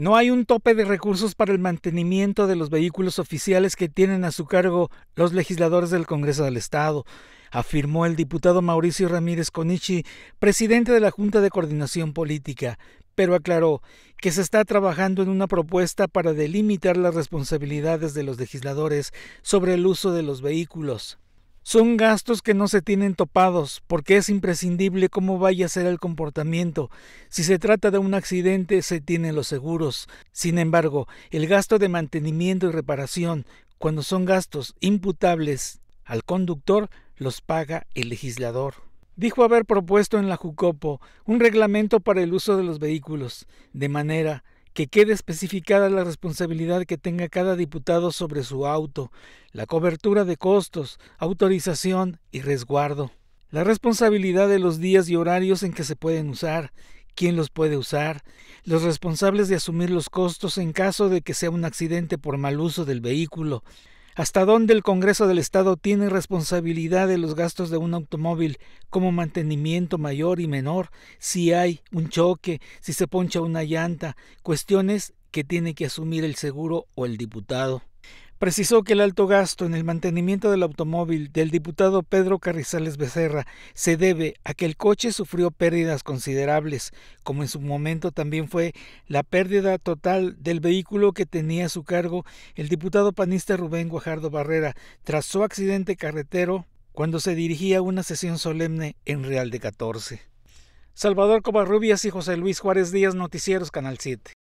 No hay un tope de recursos para el mantenimiento de los vehículos oficiales que tienen a su cargo los legisladores del Congreso del Estado, afirmó el diputado Mauricio Ramírez Conichi, presidente de la Junta de Coordinación Política, pero aclaró que se está trabajando en una propuesta para delimitar las responsabilidades de los legisladores sobre el uso de los vehículos. Son gastos que no se tienen topados, porque es imprescindible cómo vaya a ser el comportamiento. Si se trata de un accidente, se tienen los seguros. Sin embargo, el gasto de mantenimiento y reparación, cuando son gastos imputables al conductor, los paga el legislador. Dijo haber propuesto en la Jucopo un reglamento para el uso de los vehículos, de manera que quede especificada la responsabilidad que tenga cada diputado sobre su auto, la cobertura de costos, autorización y resguardo, la responsabilidad de los días y horarios en que se pueden usar, quién los puede usar, los responsables de asumir los costos en caso de que sea un accidente por mal uso del vehículo, hasta dónde el Congreso del Estado tiene responsabilidad de los gastos de un automóvil como mantenimiento mayor y menor, si hay un choque, si se poncha una llanta, cuestiones que tiene que asumir el seguro o el diputado precisó que el alto gasto en el mantenimiento del automóvil del diputado Pedro Carrizales Becerra se debe a que el coche sufrió pérdidas considerables, como en su momento también fue la pérdida total del vehículo que tenía a su cargo el diputado panista Rubén Guajardo Barrera tras su accidente carretero cuando se dirigía a una sesión solemne en Real de 14. Salvador Covarrubias y José Luis Juárez Díaz, Noticieros, Canal 7.